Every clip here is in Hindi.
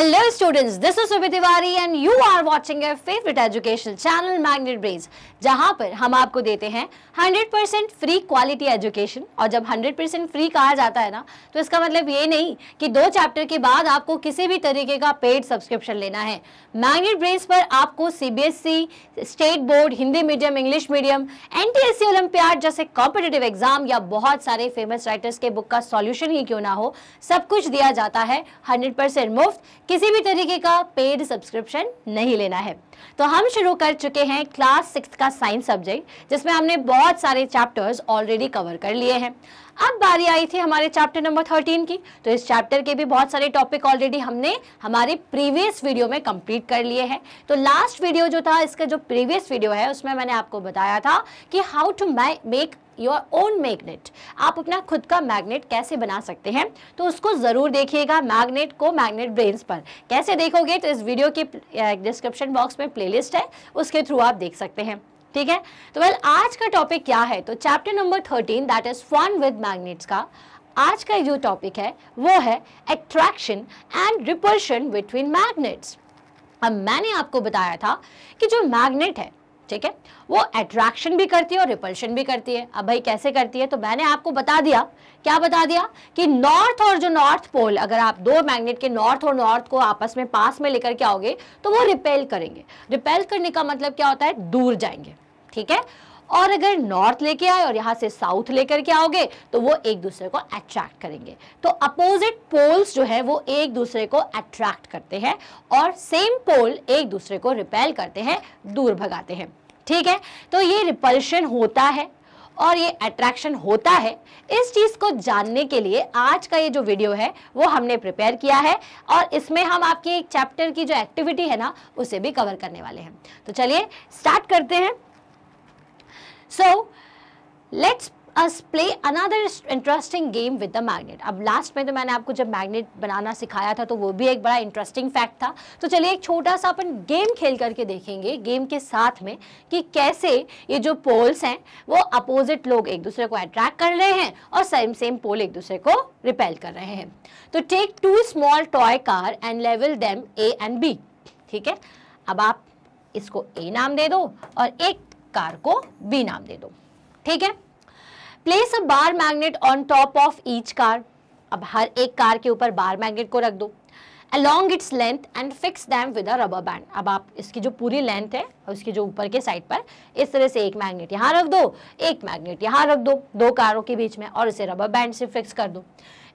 Hello students, this is Subhi Tiwari and you are watching your favorite educational channel Magnet Brains जहां पर हम आपको देते हैं 100% फ्री क्वालिटी एजुकेशन और जब 100% फ्री कहा जाता है ना तो इसका मतलब ये नहीं कि दो चैप्टर के बाद आपको किसी भी तरीके का पेड सब्सक्रिप्शन लेना है मैग्नेट ब्रेन्स पर आपको CBSE, state board Hindi medium English medium N T olympiad जैसे कॉम्पिटेटिव एग्जाम या बहुत सारे फेमस राइटर्स के बुक का सॉल्यूशन ही क्यों ना हो सब कुछ दिया जाता है हंड्रेड मुफ्त किसी भी तरीके का पेड सब्सक्रिप्शन नहीं लेना है तो हम शुरू कर चुके हैं क्लास सिक्स का साइंस सब्जेक्ट जिसमें हमने बहुत सारे चैप्टर्स ऑलरेडी कवर कर लिए हैं अब बारी आई थी हमारे चैप्टर नंबर थर्टीन की तो इस चैप्टर के भी बहुत सारे टॉपिक ऑलरेडी हमने हमारे प्रीवियस वीडियो में कंप्लीट कर लिए हैं तो लास्ट वीडियो जो था इसका जो प्रीवियस वीडियो है उसमें मैंने आपको बताया था कि how to make your own magnet आप अपना खुद का मैग्नेट कैसे बना सकते हैं तो उसको ज़रूर देखिएगा मैग्नेट को मैग्नेट ब्रेन्स पर कैसे देखोगे तो इस वीडियो के डिस्क्रिप्शन बॉक्स में प्लेलिस्ट है उसके थ्रू आप देख सकते हैं ठीक है तो वेल आज का टॉपिक क्या है तो chapter number thirteen that is fun with magnets का आज का जो टॉपिक है वो है attraction and repulsion between magnets अब मैंने आपको बताया था कि जो मैग्नेट है ठीक है वो अट्रैक्शन भी करती है और रिपल्शन भी करती है अब भाई कैसे करती है तो मैंने आपको बता दिया क्या बता दिया कि नॉर्थ और जो नॉर्थ पोल अगर आप दो मैग्नेट के नॉर्थ और नॉर्थ को आपस में पास में लेकर के आओगे तो वो रिपेल करेंगे रिपेल करने का मतलब क्या होता है दूर जाएंगे ठीक है और अगर नॉर्थ लेके आए और यहाँ से साउथ लेकर के आओगे तो वो एक दूसरे को अट्रैक्ट करेंगे तो अपोजिट पोल्स जो है वो एक दूसरे को अट्रैक्ट करते हैं और सेम पोल एक दूसरे को रिपेल करते हैं दूर भगाते हैं ठीक है तो ये रिपल्शन होता है और ये अट्रैक्शन होता है इस चीज़ को जानने के लिए आज का ये जो वीडियो है वो हमने प्रिपेयर किया है और इसमें हम आपकी एक चैप्टर की जो एक्टिविटी है ना उसे भी कवर करने वाले हैं तो चलिए स्टार्ट करते हैं So let's us play another interesting game with the magnet. अब लास्ट में तो मैंने आपको जब मैग्नेट बनाना सिखाया था तो वो भी एक बड़ा इंटरेस्टिंग फैक्ट था तो चलिए एक छोटा सा अपन गेम खेल करके देखेंगे गेम के साथ में कि कैसे ये जो पोल्स हैं वो अपोजिट लोग एक दूसरे को अट्रैक्ट कर रहे हैं और सेम सेम पोल एक दूसरे को रिपेल कर रहे हैं तो take two small toy car and लेवल देम ए एंड बी ठीक है अब आप इसको ए नाम दे दो और एक कार को बी नाम दे दो ठीक है place a bar magnet on top of each car अब हर एक कार के ऊपर बार मैग्नेट को रख दो along its length and fix them with a rubber band अब आप इसकी जो पूरी लेंथ है उसके जो ऊपर के साइड पर इस तरह से एक मैग्नेट यहाँ रख दो एक मैग्नेट यहाँ रख दो दो कारों के बीच में और इसे रबर बैंड से फिक्स कर दो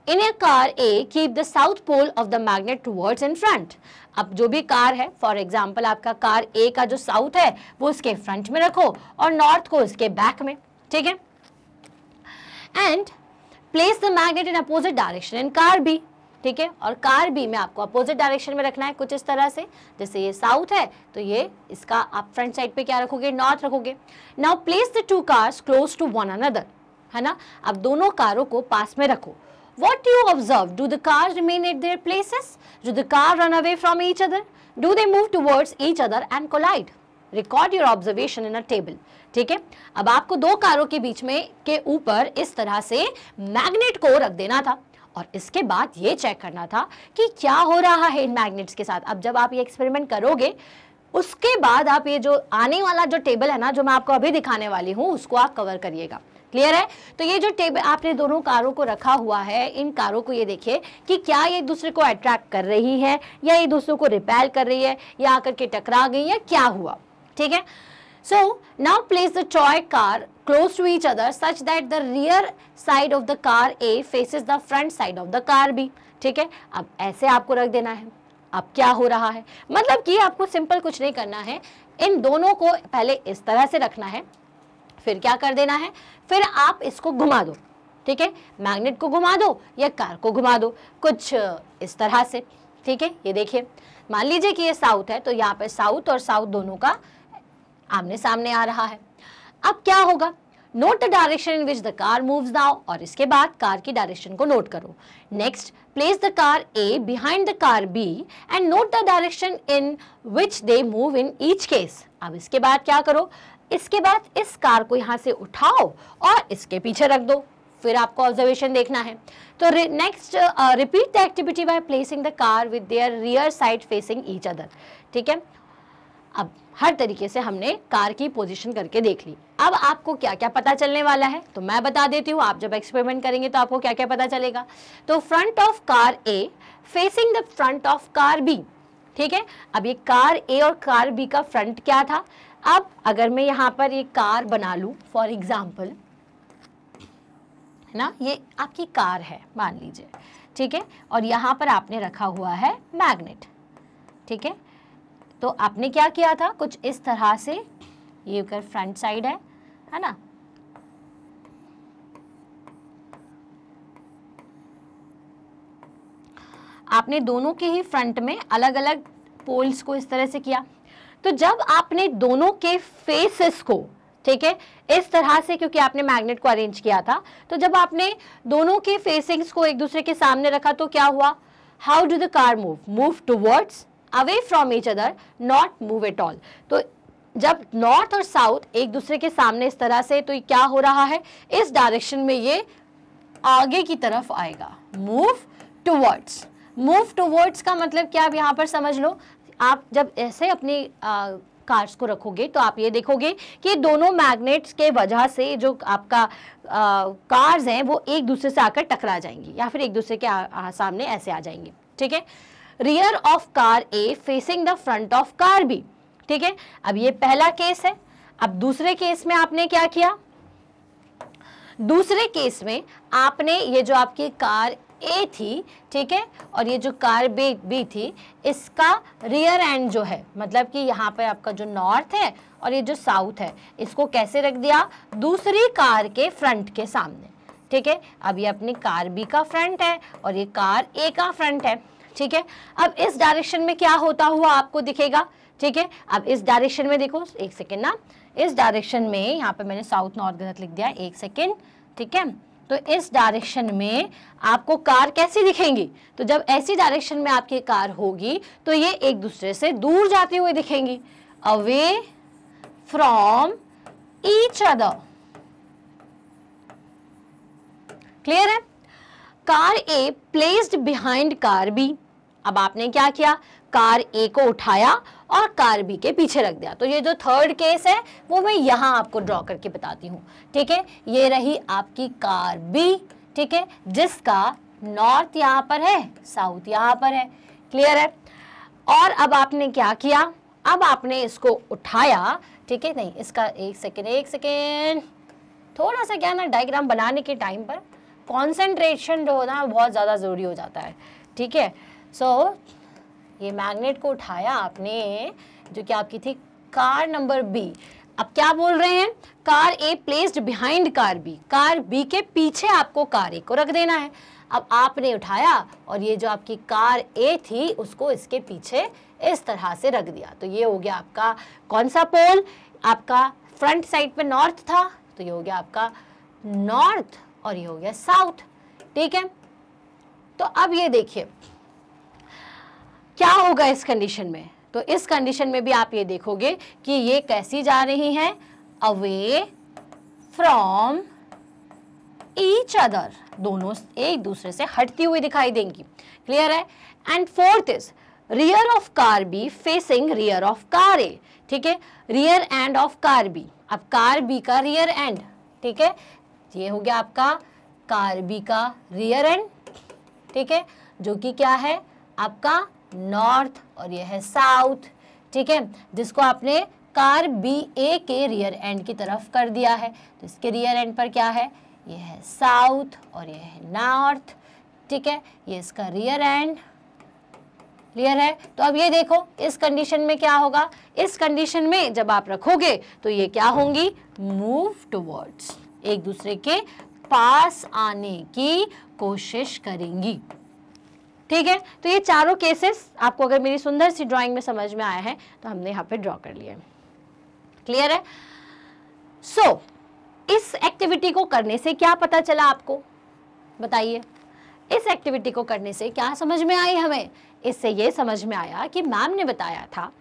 in A car A keep the south pole of the magnet towards in front अब जो भी कार है फॉर एग्जाम्पल आपका कार ए का जो साउथ है वो उसके फ्रंट में रखो और नॉर्थ को उसके बैक में ठीक है and place the magnet in opposite direction in car B ठीक है और कार बी में आपको अपोजिट डायरेक्शन में रखना है कुछ इस तरह से जैसे ये साउथ है तो ये इसका आप फ्रंट साइड पे क्या रखोगे नॉर्थ रखोगे now place the two cars close to one another है ना अब दोनों कारों को पास में रखो What do you observe? Do the cars remain at their places? Do the car run away from each other? Do they move towards each other and collide? Record your observation in a table ठीक है अब आपको दो कारों के बीच में के ऊपर इस तरह से मैग्नेट को रख देना था और इसके बाद ये चेक करना था कि क्या हो रहा है इन मैग्नेट्स के साथ अब जब आप ये एक्सपेरिमेंट करोगे उसके बाद आप ये जो आने वाला जो टेबल है ना जो मैं आपको अभी दिखाने वाली हूँ उसको आप कवर करिएगा क्लियर है तो ये जो टेबल आपने दोनों कारों को रखा हुआ है इन कारों को ये देखिए कि क्या ये दूसरे को अट्रैक्ट कर रही है या ये दूसरों को रिपेल कर रही है या आकर के टकरा गई या क्या हुआ ठीक है so now place the toy car close to each other such that the rear side of the car A faces the front side of the car B ठीक है अब ऐसे आपको रख देना है अब क्या हो रहा है मतलब कि आपको सिंपल कुछ नहीं करना है इन दोनों को पहले इस तरह से रखना है फिर क्या कर देना है फिर आप इसको घुमा दो ठीक है मैग्नेट को घुमा दो या कार को घुमा दो कुछ इस तरह से ठीक है ये देखिए मान लीजिए कि ये साउथ है तो यहाँ पे साउथ और साउथ दोनों का आमने सामने आ रहा है अब क्या होगा note the direction in which the car moves now और इसके बाद कार की डायरेक्शन को नोट करो next place the car A behind the car B and note the direction in which they move in each case अब इसके बाद क्या करो इसके बाद इस कार को यहाँ से उठाओ और इसके पीछे रख दो फिर आपको ऑब्जर्वेशन देखना है तो next repeat the activity by placing the car with their rear side facing each other ठीक है अब हर तरीके से हमने कार की पोजीशन करके देख ली अब आपको क्या क्या पता चलने वाला है तो मैं बता देती हूँ आप जब एक्सपेरिमेंट करेंगे तो आपको क्या क्या पता चलेगा तो front of car A facing the front of car B ठीक है अब ये कार ए और कार बी का फ्रंट क्या था अब अगर मैं यहाँ पर एक कार बना लूँ फॉर एग्ज़ाम्पल है ना ये आपकी कार है मान लीजिए ठीक है और यहाँ पर आपने रखा हुआ है मैग्नेट ठीक है तो आपने क्या किया था कुछ इस तरह से ये कर फ्रंट साइड है है ना आपने दोनों के ही फ्रंट में अलग अलग पोल्स को इस तरह से किया तो जब आपने दोनों के फेसेस को ठीक है इस तरह से क्योंकि आपने मैग्नेट को अरेंज किया था तो जब आपने दोनों के फेसिंग्स को एक दूसरे के सामने रखा तो क्या हुआ how do the car move move towards away from each other not move at all तो जब नॉर्थ और साउथ एक दूसरे के सामने इस तरह से तो क्या हो रहा है इस डायरेक्शन में ये आगे की तरफ आएगा मूव टूवर्ड्स मूव टूवर्ड्स का मतलब क्या आप यहां पर समझ लो आप जब ऐसे अपने कार्ड्स को रखोगे तो आप ये देखोगे कि दोनों मैग्नेट्स के वजह से जो आपका कार्ड्स हैं वो एक दूसरे से आकर टकरा जाएंगी या फिर एक दूसरे के आ, आ, सामने ऐसे आ जाएंगे ठीक है rear of car A facing the front of car B ठीक है अब ये पहला केस है अब दूसरे केस में आपने क्या किया दूसरे केस में आपने ये जो आपकी कार ए थी ठीक है और ये जो कार बी बी थी इसका रियर एंड जो है मतलब कि यहाँ पे आपका जो नॉर्थ है और ये जो साउथ है इसको कैसे रख दिया दूसरी कार के फ्रंट के सामने ठीक है अब ये अपनी कार बी का फ्रंट है और ये कार ए का फ्रंट है ठीक है अब इस डायरेक्शन में क्या होता हुआ आपको दिखेगा ठीक है अब इस डायरेक्शन में देखो एक सेकेंड ना इस डायरेक्शन में यहाँ पे मैंने साउथ नॉर्थ गलत लिख दिया एक सेकेंड ठीक है तो इस डायरेक्शन में आपको कार कैसी दिखेंगी तो जब ऐसी डायरेक्शन में आपकी कार होगी तो ये एक दूसरे से दूर जाती हुई दिखेंगी away from each other clear है car A placed behind car B अब आपने क्या किया कार ए को उठाया और कार बी के पीछे रख दिया तो ये जो थर्ड केस है वो मैं यहाँ आपको ड्रॉ करके बताती हूँ ठीक है ये रही आपकी कार बी ठीक है जिसका नॉर्थ यहाँ पर है साउथ यहाँ पर है क्लियर है और अब आपने क्या किया अब आपने इसको उठाया ठीक है नहीं इसका एक सेकेंड एक सेकेंड थोड़ा सा क्या ना डायग्राम बनाने के टाइम पर कॉन्सेंट्रेशन जो होना बहुत ज़्यादा ज़रूरी हो जाता है ठीक है सो so, ये मैग्नेट को उठाया आपने जो कि आपकी थी कार नंबर बी अब क्या बोल रहे हैं car A placed behind car B car B के पीछे आपको कार ए को रख देना है अब आपने उठाया और ये जो आपकी कार ए थी उसको इसके पीछे इस तरह से रख दिया तो ये हो गया आपका कौन सा पोल आपका फ्रंट साइड पे नॉर्थ था तो ये हो गया आपका नॉर्थ और ये हो गया साउथ ठीक है तो अब ये देखिए क्या होगा इस कंडीशन में तो इस कंडीशन में भी आप ये देखोगे कि ये कैसी जा रही हैं अवे फ्रॉम ईच अदर दोनों एक दूसरे से हटती हुई दिखाई देंगी क्लियर है and fourth is rear of car B facing rear of car A ठीक है rear end of car B अब कार बी का रियर एंड ठीक है ये हो गया आपका कार बी का रियर एंड ठीक है जो कि क्या है आपका नॉर्थ और यह है साउथ ठीक है जिसको आपने कार बी ए के रियर एंड की तरफ कर दिया है तो इसके रियर एंड पर क्या है यह है साउथ और यह है नॉर्थ ठीक है ये इसका रियर एंड क्लियर है तो अब ये देखो इस कंडीशन में क्या होगा इस कंडीशन में जब आप रखोगे तो ये क्या होंगी मूव टूवर्ड्स एक दूसरे के पास आने की कोशिश करेंगी ठीक है तो ये चारों केसेस आपको अगर मेरी सुंदर सी ड्राइंग में समझ में आया है तो हमने यहाँ पे ड्रॉ कर लिया क्लियर है सो so, इस एक्टिविटी को करने से क्या पता चला आपको बताइए इस एक्टिविटी को करने से क्या समझ में आई हमें इससे ये समझ में आया कि मैम ने बताया था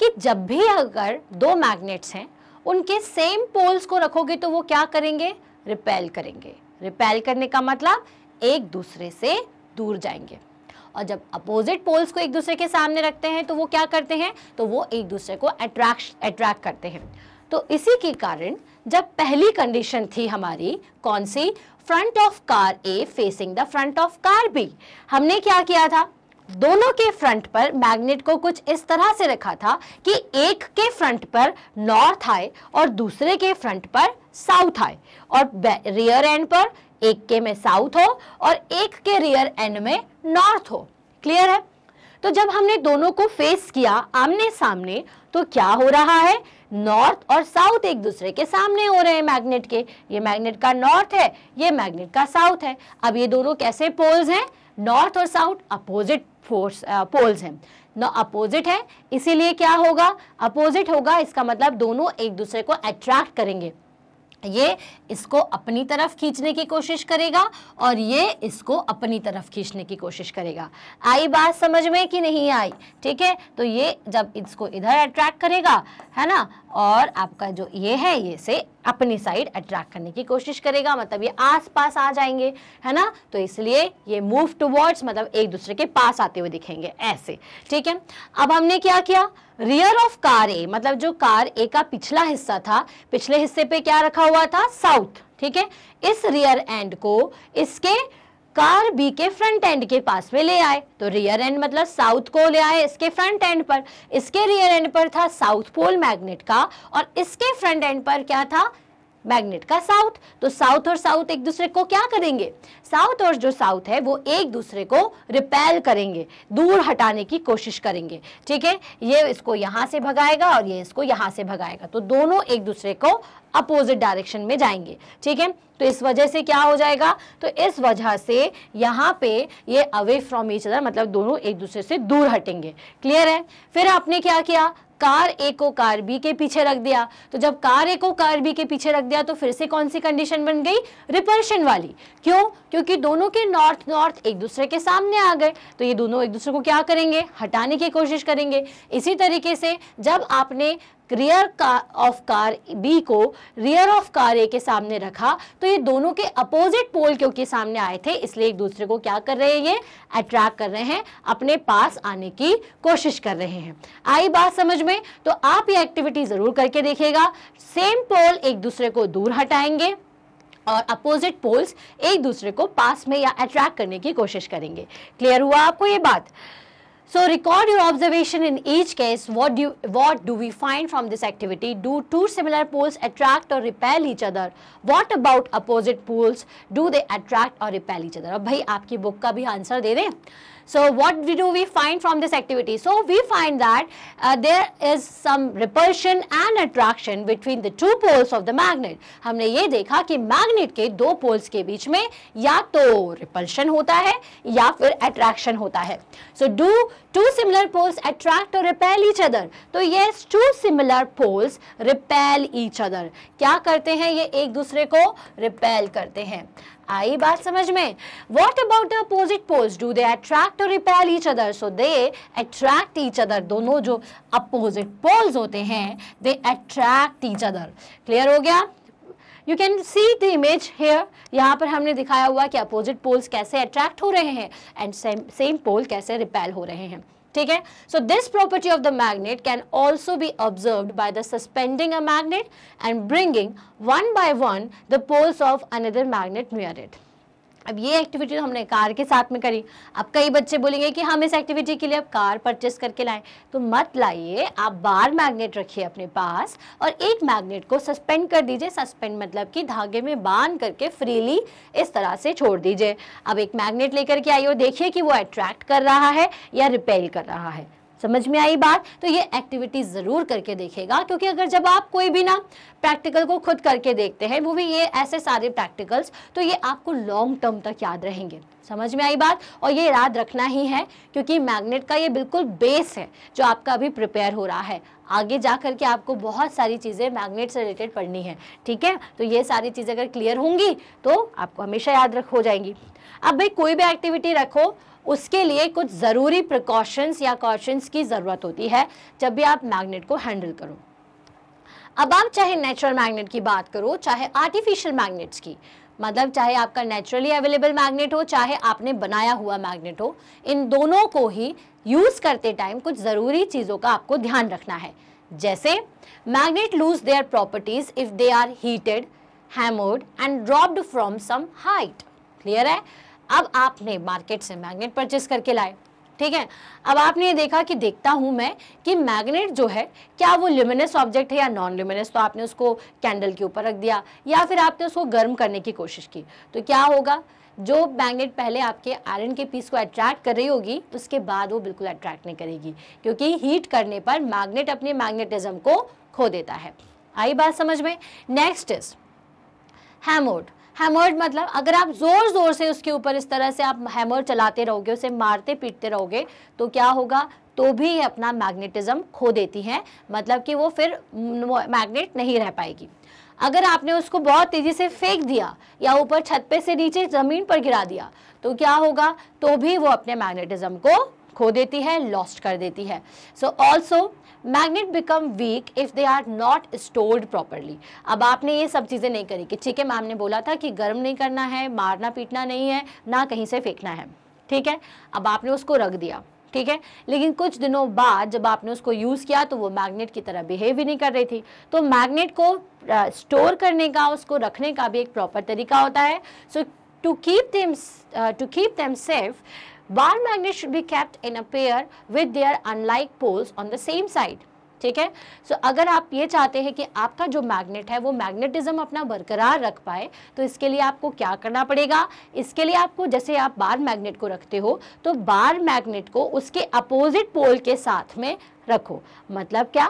कि जब भी अगर दो मैग्नेट्स हैं उनके सेम पोल्स को रखोगे तो वो क्या करेंगे रिपेल करेंगे रिपेल करने का मतलब एक दूसरे से दूर जाएंगे और जब अपोजिट पोल्स को एक दूसरे के सामने रखते हैं तो वो क्या करते हैं तो वो एक दूसरे को अट्रैक्ट अट्रैक्ट करते हैं तो इसी के कारण जब पहली कंडीशन थी हमारी कौन सी front of car A facing the front of car B हमने क्या किया था दोनों के फ्रंट पर मैग्नेट को कुछ इस तरह से रखा था कि एक के फ्रंट पर नॉर्थ आए और दूसरे के फ्रंट पर साउथ आए और रियर एंड पर एक के में साउथ हो और एक के रियर एंड में नॉर्थ हो क्लियर है तो जब हमने दोनों को फेस किया आमने सामने तो क्या हो रहा है नॉर्थ और साउथ एक दूसरे के सामने हो रहे हैं मैग्नेट के ये मैग्नेट का नॉर्थ है ये मैग्नेट का साउथ है अब ये दोनों कैसे पोल्स हैं नॉर्थ और साउथ अपोजिट फोर्स पोल्स हैं नो अपोजिट है इसीलिए क्या होगा अपोजिट होगा इसका मतलब दोनों एक दूसरे को अट्रैक्ट करेंगे ये इसको अपनी तरफ खींचने की कोशिश करेगा और ये इसको अपनी तरफ खींचने की कोशिश करेगा आई बात समझ में कि नहीं आई ठीक है तो ये जब इसको इधर अट्रैक्ट करेगा है ना और आपका जो ये है ये से अपनी साइड अट्रैक्ट करने की कोशिश करेगा मतलब ये आस पास आ जाएंगे है ना तो इसलिए ये मूव टूवर्ड्स मतलब एक दूसरे के पास आते हुए दिखेंगे ऐसे ठीक है अब हमने क्या किया रियर ऑफ कार ए मतलब जो कार ए का पिछला हिस्सा था पिछले हिस्से पे क्या रखा हुआ था साउथ ठीक है इस रियर एंड को इसके कार बी के फ्रंट एंड के पास में ले आए तो रियर एंड मतलब साउथ को ले आए इसके फ्रंट एंड पर इसके रियर एंड पर था साउथ पोल मैग्नेट का और इसके फ्रंट एंड पर क्या था मैग्नेट का साउथ तो साउथ और साउथ एक दूसरे को क्या करेंगे साउथ और जो साउथ है वो एक दूसरे को रिपेल करेंगे दूर हटाने की कोशिश करेंगे ठीक है ये इसको यहाँ से भगाएगा और ये इसको यहाँ से भगाएगा तो दोनों एक दूसरे को अपोजिट डायरेक्शन में जाएंगे ठीक है तो इस वजह से क्या हो जाएगा तो इस वजह से यहाँ पे ये अवे फ्रॉम ईच अदर मतलब दोनों एक दूसरे से दूर हटेंगे क्लियर है फिर आपने क्या किया कार ए को कार बी के पीछे रख दिया तो जब कार ए को कार बी के पीछे रख दिया तो फिर से कौन सी कंडीशन बन गई रिपल्शन वाली क्यों क्योंकि दोनों के नॉर्थ नॉर्थ एक दूसरे के सामने आ गए तो ये दोनों एक दूसरे को क्या करेंगे हटाने की कोशिश करेंगे इसी तरीके से जब आपने रियर ऑफ कार बी को रियर ऑफ कार ए के सामने रखा तो ये दोनों के अपोजिट पोल क्योंकि सामने आए थे इसलिए एक दूसरे को क्या कर रहे हैं ये अट्रैक्ट कर रहे हैं अपने पास आने की कोशिश कर रहे हैं आई बात समझ में तो आप ये एक्टिविटी ज़रूर करके देखिएगा सेम पोल एक दूसरे को दूर हटाएंगे और अपोजिट पोल्स एक दूसरे को पास में या अट्रैक्ट करने की कोशिश करेंगे क्लियर हुआ आपको ये बात So record your observation in each case. What do, you, what do we find from this activity? Do two similar poles attract or repel each other? What about opposite poles? Do they attract or repel each other? ab bhai aapki book ka bhi answer de de So what we do we find from this activity? So we find that uh, there is some repulsion and attraction between the two poles of the magnet. हमने ये देखा कि मैग्नेट के दो पोल्स के बीच में या तो रिपल्शन होता है या फिर अट्रैक्शन होता है so do two similar poles attract और रिपेल ईच अदर तो yes two similar poles repel each other kya karte hain ye ek dusre ko repel karte hain आई बात समझ में what about the opposite poles do they attract और repel each other so they attract each other दोनों जो अपोजिट पोल्स होते हैं they attract each other clear हो गया you can see the image here यहाँ पर हमने दिखाया हुआ कि अपोजिट पोल्स कैसे अट्रैक्ट हो रहे हैं एंड सेम सेम पोल कैसे रिपेल हो रहे हैं ठीक है so this property of the magnet can also be observe by the suspending a magnet and bringing one by one the poles of another magnet near it अब ये एक्टिविटी तो हमने कार के साथ में करी अब कई बच्चे बोलेंगे कि हम इस एक्टिविटी के लिए अब कार परचेस करके लाएं तो मत लाइए आप बार मैग्नेट रखिए अपने पास और एक मैग्नेट को सस्पेंड कर दीजिए सस्पेंड मतलब कि धागे में बांध करके फ्रीली इस तरह से छोड़ दीजिए अब एक मैग्नेट लेकर के आइए और देखिए कि वो अट्रैक्ट कर रहा है या रिपेल कर रहा है समझ में आई बात तो ये एक्टिविटी ज़रूर करके देखेगा क्योंकि अगर जब आप कोई भी ना प्रैक्टिकल को खुद करके देखते हैं वो भी ये ऐसे सारे प्रैक्टिकल्स तो ये आपको लॉन्ग टर्म तक याद रहेंगे समझ में आई बात और ये याद रखना ही है क्योंकि मैग्नेट का ये बिल्कुल बेस है जो आपका अभी प्रिपेयर हो रहा है आगे जा कर के आपको बहुत सारी चीज़ें मैग्नेट से रिलेटेड पढ़नी है ठीक है तो ये सारी चीज़ें अगर क्लियर होंगी तो आपको हमेशा याद रख हो जाएंगी अब भाई कोई भी एक्टिविटी रखो उसके लिए कुछ ज़रूरी प्रिकॉशंस या कॉशंस की ज़रूरत होती है जब भी आप मैग्नेट को हैंडल करो अब आप चाहे नेचुरल मैग्नेट की बात करो चाहे आर्टिफिशियल मैग्नेट्स की मतलब चाहे आपका नेचुरली अवेलेबल मैग्नेट हो चाहे आपने बनाया हुआ मैग्नेट हो इन दोनों को ही यूज़ करते टाइम कुछ ज़रूरी चीज़ों का आपको ध्यान रखना है जैसे magnet lose their properties if they are heated hammered and dropped from some height clear है अब आपने मार्केट से मैग्नेट परचेस करके लाए ठीक है अब आपने ये देखा कि देखता हूँ मैं कि मैग्नेट जो है क्या वो ल्यूमिनस ऑब्जेक्ट है या नॉन ल्यूमिनस तो आपने उसको कैंडल के ऊपर रख दिया या फिर आपने उसको गर्म करने की कोशिश की तो क्या होगा जो मैग्नेट पहले आपके आयरन के पीस को अट्रैक्ट कर रही होगी उसके बाद वो बिल्कुल अट्रैक्ट नहीं करेगी क्योंकि हीट करने पर मैग्नेट अपने मैग्नेटिज्म को खो देता है आई बात समझ में नेक्स्ट इज हैमोड हैमर्ड मतलब अगर आप ज़ोर ज़ोर से उसके ऊपर इस तरह से आप हैमर चलाते रहोगे उसे मारते पीटते रहोगे तो क्या होगा तो भी ये अपना मैग्नेटिज्म खो देती हैं मतलब कि वो फिर मैग्नेट नहीं रह पाएगी अगर आपने उसको बहुत तेज़ी से फेंक दिया या ऊपर छत पे से नीचे ज़मीन पर गिरा दिया तो क्या होगा तो भी वो अपने मैग्नेटिज्म को खो देती है लॉस्ट कर देती है so also magnet become weak if they are not stored properly अब आपने ये सब चीज़ें नहीं करी कि ठीक है मैम ने बोला था कि गर्म नहीं करना है मारना पीटना नहीं है ना कहीं से फेंकना है ठीक है अब आपने उसको रख दिया ठीक है लेकिन कुछ दिनों बाद जब आपने उसको यूज़ किया तो वो मैग्नेट की तरह बिहेव ही नहीं कर रही थी तो मैग्नेट को स्टोर करने का उसको रखने का भी एक प्रॉपर तरीका होता है so to keep them to keep them safe bar magnet should be kept in a pair with their unlike poles on the same side ठीक है सो अगर आप ये चाहते हैं कि आपका जो मैग्नेट है वो मैग्नेटिज्म अपना बरकरार रख पाए तो इसके लिए आपको क्या करना पड़ेगा इसके लिए आपको जैसे आप बार मैग्नेट को रखते हो तो बार मैग्नेट को उसके अपोजिट पोल के साथ में रखो मतलब क्या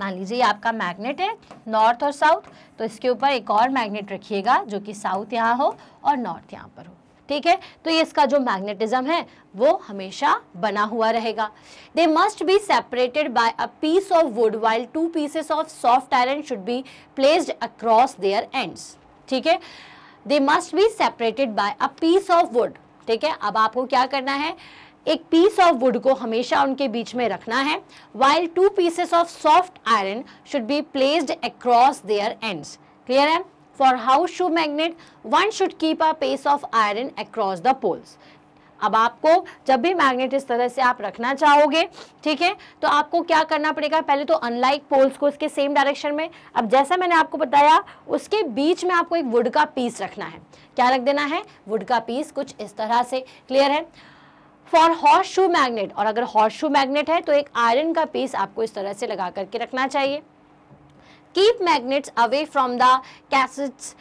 मान लीजिए आपका मैग्नेट है नॉर्थ और साउथ तो इसके ऊपर एक और मैग्नेट रखिएगा जो कि साउथ यहाँ हो और नॉर्थ यहाँ पर हो ठीक है तो ये इसका जो मैग्नेटिज्म है वो हमेशा बना हुआ रहेगा they must be separated by a piece of wood while two pieces of soft iron should be placed across their ends ठीक है they must be separated by a piece of wood ठीक है अब आपको क्या करना है एक पीस ऑफ वुड को हमेशा उनके बीच में रखना है while two pieces of soft iron should be placed across their ends clear है for horseshoe magnet one should keep a piece of iron across the poles अब आपको जब भी मैग्नेट इस तरह से आप रखना चाहोगे ठीक है तो आपको क्या करना पड़ेगा पहले तो अनलाइक पोल्स को इसके सेम डायरेक्शन में अब जैसा मैंने आपको बताया उसके बीच में आपको एक वुड का पीस रखना है क्या रख देना है वुड का पीस कुछ इस तरह से क्लियर है फॉर हॉर्स शू मैग्नेट और अगर हॉर्स शू मैग्नेट है तो एक आयरन का पीस आपको इस तरह से लगा करके रखना चाहिए keep magnets away from the cassettes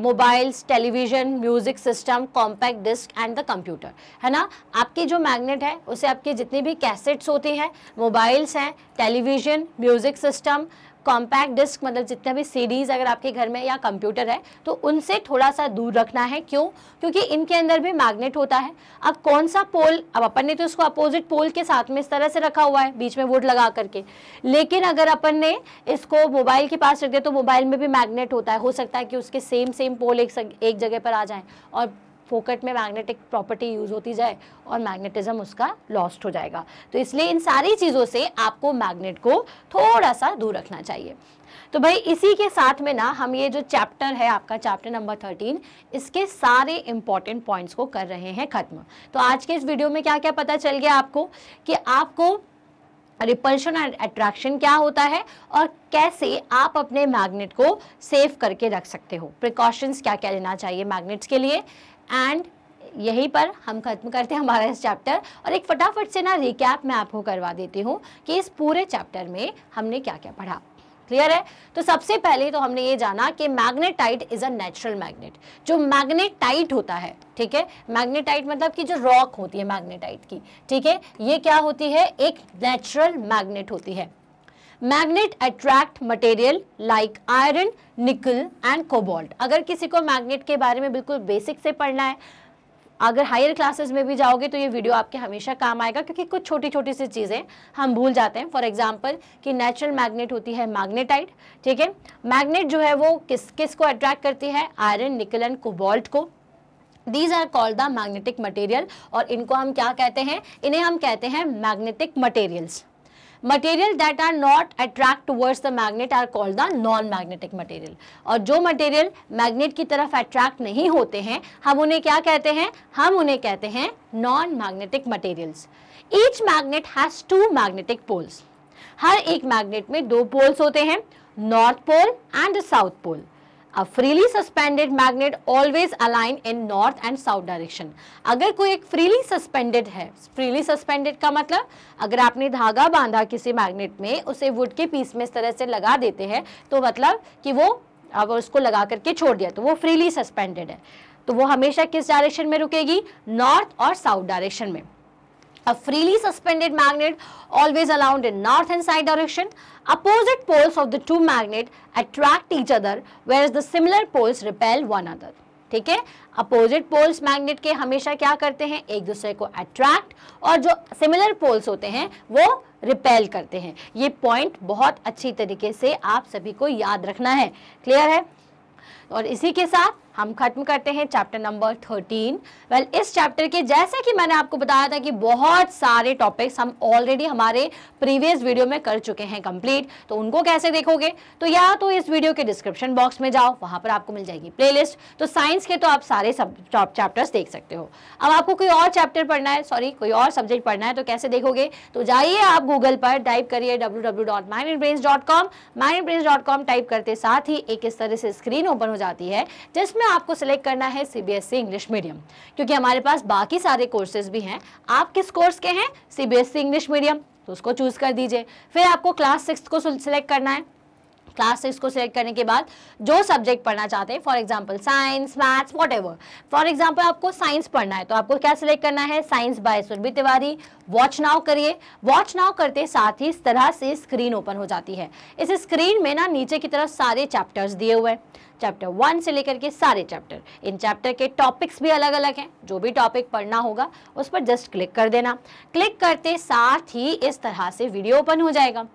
mobiles television music system compact disc and the computer है ना आपके जो मैग्नेट है उसे आपके जितने भी कैसेट्स होते हैं मोबाइल्स हैं television music system compact disc मतलब जितने भी सीडीज अगर आपके घर में या कंप्यूटर है तो उनसे थोड़ा सा दूर रखना है क्यों क्योंकि इनके अंदर भी मैग्नेट होता है अब कौन सा पोल अब अपन ने तो इसको अपोजिट पोल के साथ में इस तरह से रखा हुआ है बीच में वोट लगा करके लेकिन अगर अपन ने इसको मोबाइल के पास रख दिया तो मोबाइल में भी मैग्नेट होता है हो सकता है कि उसके सेम सेम पोल एक, एक जगह पर आ जाए और फोकट में मैग्नेटिक प्रॉपर्टी यूज़ होती जाए और मैग्नेटिज्म उसका लॉस्ट हो जाएगा तो इसलिए इन सारी चीज़ों से आपको मैग्नेट को थोड़ा सा दूर रखना चाहिए तो भाई इसी के साथ में ना हम ये जो चैप्टर है आपका चैप्टर नंबर थर्टीन इसके सारे इंपॉर्टेंट पॉइंट्स को कर रहे हैं ख़त्म तो आज के इस वीडियो में क्या क्या पता चल गया आपको कि आपको रिपल्शन एंड अट्रैक्शन क्या होता है और कैसे आप अपने मैग्नेट को सेव करके रख सकते हो प्रिकॉशंस क्या क्या लेना चाहिए मैग्नेट्स के लिए एंड यहीं पर हम खत्म करते हैं हमारा इस चैप्टर और एक फटाफट से ना रिकैप मैं आपको करवा देती हूँ कि इस पूरे चैप्टर में हमने क्या क्या पढ़ा क्लियर है तो सबसे पहले तो हमने ये जाना कि magnetite is a natural magnet जो मैग्नेटाइट होता है ठीक है मैग्नेटाइट मतलब कि जो रॉक होती है मैग्नेटाइट की ठीक है ये क्या होती है एक नेचुरल मैग्नेट होती है magnet attract material like iron nickel and cobalt अगर किसी को मैग्नेट के बारे में बिल्कुल बेसिक से पढ़ना है अगर हायर क्लासेस में भी जाओगे तो ये वीडियो आपके हमेशा काम आएगा क्योंकि कुछ छोटी छोटी सी चीज़ें हम भूल जाते हैं फॉर एग्जाम्पल कि नेचुरल मैग्नेट होती है मैग्नेटाइट ठीक है मैग्नेट जो है वो किस किस को अट्रैक्ट करती है आयरन निकल एंड कोबाल्ट को these are called the magnetic material और इनको हम क्या कहते हैं इन्हें हम कहते हैं magnetic materials material that are not attract towards the magnet are called the non magnetic material और जो मटेरियल मैग्नेट की तरफ अट्रैक्ट नहीं होते हैं हम उन्हें क्या कहते हैं हम उन्हें कहते हैं non magnetic materials each magnet has two magnetic poles हर एक मैग्नेट में दो पोल्स होते हैं north pole and south pole A freely suspended magnet always align in north and south direction. अगर कोई एक freely suspended है freely suspended का मतलब अगर आपने धागा बांधा किसी मैग्नेट में उसे वुड के पीस में इस तरह से लगा देते हैं तो मतलब कि वो अब उसको लगा करके छोड़ दिया तो वो फ्रीली सस्पेंडेड है तो वो हमेशा किस डायरेक्शन में रुकेगी नॉर्थ और साउथ डायरेक्शन में A freely suspended magnet always allowed in north and side direction. Opposite poles of the two magnet attract each other whereas the similar poles repel one another. ठीक है अपोजिट पोल्स मैग्नेट के हमेशा क्या करते हैं एक दूसरे को अट्रैक्ट और जो सिमिलर पोल्स होते हैं वो रिपेल करते हैं ये पॉइंट बहुत अच्छी तरीके से आप सभी को याद रखना है क्लियर है और इसी के साथ हम खत्म करते हैं चैप्टर नंबर थर्टीन वेल इस चैप्टर के जैसे कि मैंने आपको बताया था कि बहुत सारे टॉपिक्स हम ऑलरेडी हमारे प्रीवियस वीडियो में कर चुके हैं कंप्लीट तो उनको कैसे देखोगे तो या तो इस वीडियो के डिस्क्रिप्शन बॉक्स में जाओ वहां पर आपको मिल जाएगी प्लेलिस्ट तो साइंस के तो आप सारे सब चैप्टर्स देख सकते हो अब आपको कोई और चैप्टर पढ़ना है सॉरी कोई और सब्जेक्ट पढ़ना है तो कैसे देखोगे तो जाइए आप गूगल पर टाइप करिए W W dot dot com dot com type करते साथ ही एक इस तरह से स्क्रीन ओपन हो जाती है जिसमें आपको सिलेक्ट करना है सीबीएसई इंग्लिश मीडियम क्योंकि हमारे पास बाकी सारे कोर्सेज भी हैं आप किस कोर्स के हैं सीबीएसई इंग्लिश मीडियम तो उसको चूज़ कर दीजिए फिर आपको क्लास सिक्स को सिलेक्ट करना है क्लास सिक्स को सिलेक्ट करने के बाद जो सब्जेक्ट पढ़ना चाहते हैं for example science maths whatever for example आपको साइंस पढ़ना है तो आपको क्या सिलेक्ट करना है science by Surbhi Tiwari watch now करिए वॉच नाउ करते साथ ही इस तरह से स्क्रीन ओपन हो जाती है इस स्क्रीन में ना नीचे की तरफ सारे चैप्टर्स दिए हुए हैं चैप्टर वन से लेकर के सारे चैप्टर इन चैप्टर के टॉपिक्स भी अलग अलग हैं जो भी टॉपिक पढ़ना होगा उस पर जस्ट क्लिक कर देना क्लिक करते साथ ही इस तरह से वीडियो ओपन हो जाएगा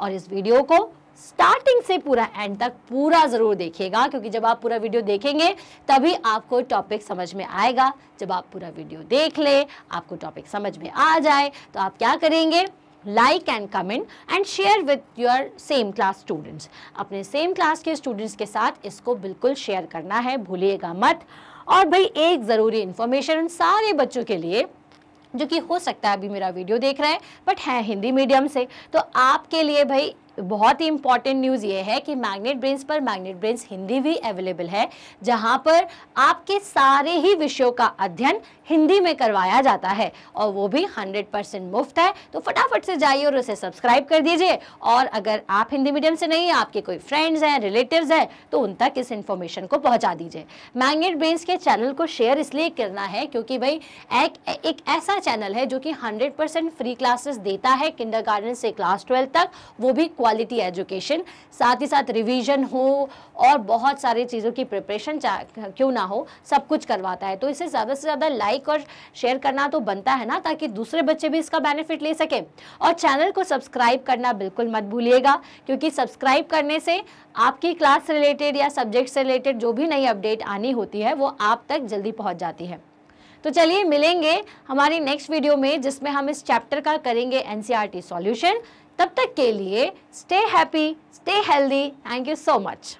और इस वीडियो को स्टार्टिंग से पूरा एंड तक पूरा ज़रूर देखिएगा क्योंकि जब आप पूरा वीडियो देखेंगे तभी आपको टॉपिक समझ में आएगा जब आप पूरा वीडियो देख ले आपको टॉपिक समझ में आ जाए तो आप क्या करेंगे like and comment and share with your same class students अपने सेम क्लास के स्टूडेंट्स के साथ इसको बिल्कुल शेयर करना है भूलिएगा मत और भाई एक ज़रूरी इन्फॉर्मेशन उन सारे बच्चों के लिए जो कि हो सकता है अभी मेरा वीडियो देख रहे हैं बट हैं हिंदी मीडियम से तो आपके लिए भाई तो बहुत ही इंपॉर्टेंट न्यूज़ ये है कि मैग्नेट ब्रेन्स पर मैग्नेट ब्रेन्स हिंदी भी अवेलेबल है जहाँ पर आपके सारे ही विषयों का अध्ययन हिंदी में करवाया जाता है और वो भी 100 परसेंट मुफ्त है तो फटाफट से जाइए और उसे सब्सक्राइब कर दीजिए और अगर आप हिंदी मीडियम से नहीं आपके कोई फ्रेंड्स हैं रिलेटिव्स हैं तो उन तक इस इन्फॉर्मेशन को पहुंचा दीजिए मैग्नेट ब्रेन्स के चैनल को शेयर इसलिए करना है क्योंकि भाई एक, एक ऐसा चैनल है जो कि हंड्रेड फ्री क्लासेस देता है किंडर से क्लास ट्वेल्व तक वो भी क्वालिटी क्वालिटी एजुकेशन साथ ही साथ रिवीजन हो और बहुत सारी चीज़ों की प्रिपरेशन क्यों ना हो सब कुछ करवाता है तो इसे ज़्यादा से ज़्यादा लाइक और शेयर करना तो बनता है ना ताकि दूसरे बच्चे भी इसका बेनिफिट ले सकें और चैनल को सब्सक्राइब करना बिल्कुल मत भूलिएगा क्योंकि सब्सक्राइब करने से आपकी क्लास रिलेटेड या सब्जेक्ट से रिलेटेड जो भी नई अपडेट आनी होती है वो आप तक जल्दी पहुँच जाती है तो चलिए मिलेंगे हमारी नेक्स्ट वीडियो में जिसमें हम इस चैप्टर का करेंगे एनसीईआरटी सॉल्यूशन तब तक के लिए stay happy stay healthy thank you so much